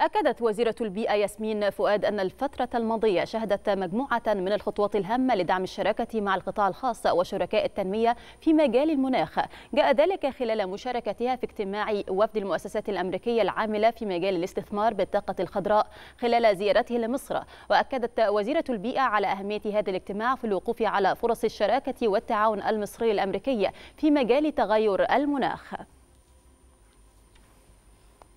أكدت وزيرة البيئة ياسمين فؤاد أن الفترة الماضية شهدت مجموعة من الخطوات الهامة لدعم الشراكة مع القطاع الخاص وشركاء التنمية في مجال المناخ جاء ذلك خلال مشاركتها في اجتماع وفد المؤسسات الأمريكية العاملة في مجال الاستثمار بالطاقة الخضراء خلال زيارته لمصر وأكدت وزيرة البيئة على أهمية هذا الاجتماع في الوقوف على فرص الشراكة والتعاون المصري الأمريكي في مجال تغير المناخ